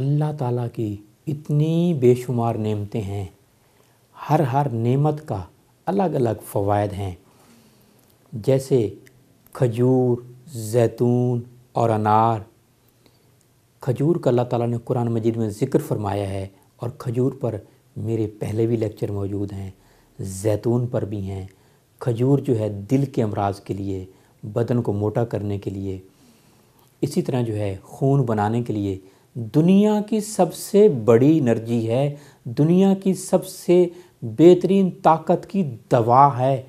اللہ تعالیٰ کی اتنی بے شمار نعمتیں ہیں ہر ہر نعمت کا الگ الگ فوائد ہیں جیسے کھجور زیتون اور انار کھجور کا اللہ تعالیٰ نے قرآن مجید میں ذکر فرمایا ہے اور کھجور پر میرے پہلے بھی لیکچر موجود ہیں زیتون پر بھی ہیں کھجور جو ہے دل کے امراض کے لیے بدن کو موٹا کرنے کے لیے اسی طرح جو ہے خون بنانے کے لیے دنیا کی سب سے بڑی انرجی ہے دنیا کی سب سے بہترین طاقت کی دوا ہے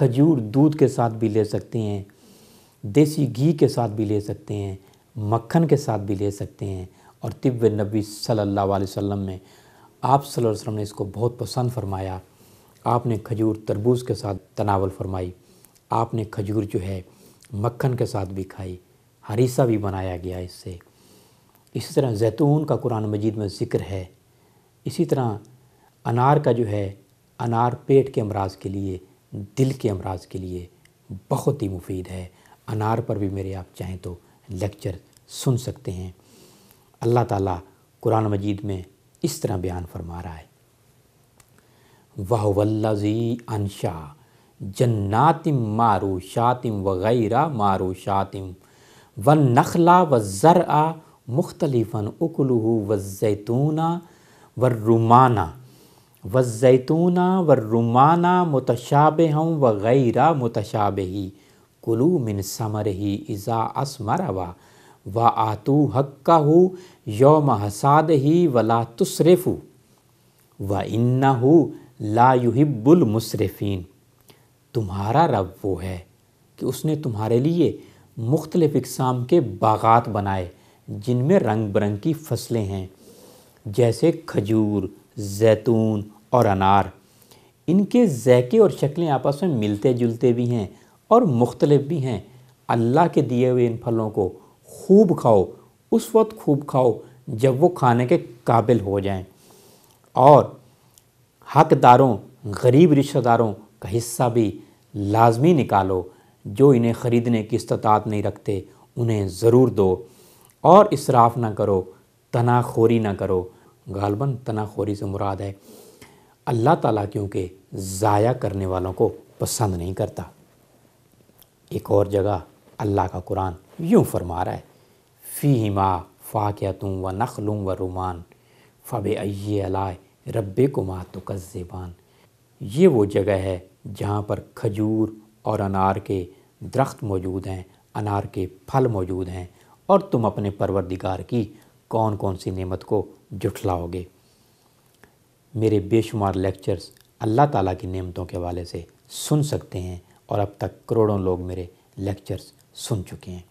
کھجور دودھ کے ساتھ بھی لے سکتے ہیں دیسی گھی کے ساتھ بھی لے سکتے ہیں مکھن کے ساتھ بھی لے سکتے ہیں اور طب نبی صلی اللہ علیہ وسلم میں آپ صلی اللہ علیہ وسلم نے اس کو بہت پسند فرمایا آپ نے کھجور تربوز کے ساتھ تناول فرمائی آپ نے کھجور جو ہے مکھن کے ساتھ بھی کھائی ہریسہ بھی بنایا گیا اس سے اسی طرح زیتون کا قرآن مجید میں ذکر ہے اسی طرح انار کا جو ہے انار پیٹ کے امراض کے لیے دل کے امراض کے لیے بہت ہی مفید ہے انار پر بھی میرے آپ چاہیں تو لیکچر سن سکتے ہیں اللہ تعالیٰ قرآن مجید میں اس طرح بیان فرما رہا ہے واہ ولزی انشا جناتم مارو شاتم وغیرہ مارو شاتم و نخلا و ذرآٰ مختلفاً اکلو و زیتون وررومانہ و زیتون وغیر رومانہ متشاب ہوں متشاب ہی کلو من ثمر ہی ازا اسمر و آتو ہو یوم حساد ہی و وَإِنَّهُ تصرف و الْمُسْرِفِينَ لا المصرفین تمہارا رب وہ ہے کہ اس نے تمہارے لیے مختلف اقسام کے باغات بنائے جن میں رنگ برنگ کی فصلیں ہیں جیسے کھجور زیتون اور انار ان کے ذائقے اور شکلیں آپس میں ملتے جلتے بھی ہیں اور مختلف بھی ہیں اللہ کے دیے ہوئے ان پھلوں کو خوب کھاؤ اس وقت خوب کھاؤ جب وہ کھانے کے قابل ہو جائیں اور حقداروں غریب رشتہ داروں کا حصہ بھی لازمی نکالو جو انہیں خریدنے کی استطاعت نہیں رکھتے انہیں ضرور دو اور اسراف نہ کرو تناخوری نہ کرو غالباً تناخوری سے مراد ہے اللہ تعالیٰ کیونکہ ضائع کرنے والوں کو پسند نہیں کرتا ایک اور جگہ اللہ کا قرآن یوں فرما رہا ہے فیما فاقیتوں و نخلوں و رومان فب علائے رب کو ماہ تو یہ وہ جگہ ہے جہاں پر کھجور اور انار کے درخت موجود ہیں انار کے پھل موجود ہیں اور تم اپنے پروردگار کی کون کون سی نعمت کو جٹھلا ہوگے میرے بے شمار لیکچرز اللہ تعالیٰ کی نعمتوں کے حوالے سے سن سکتے ہیں اور اب تک کروڑوں لوگ میرے لیکچرز سن چکے ہیں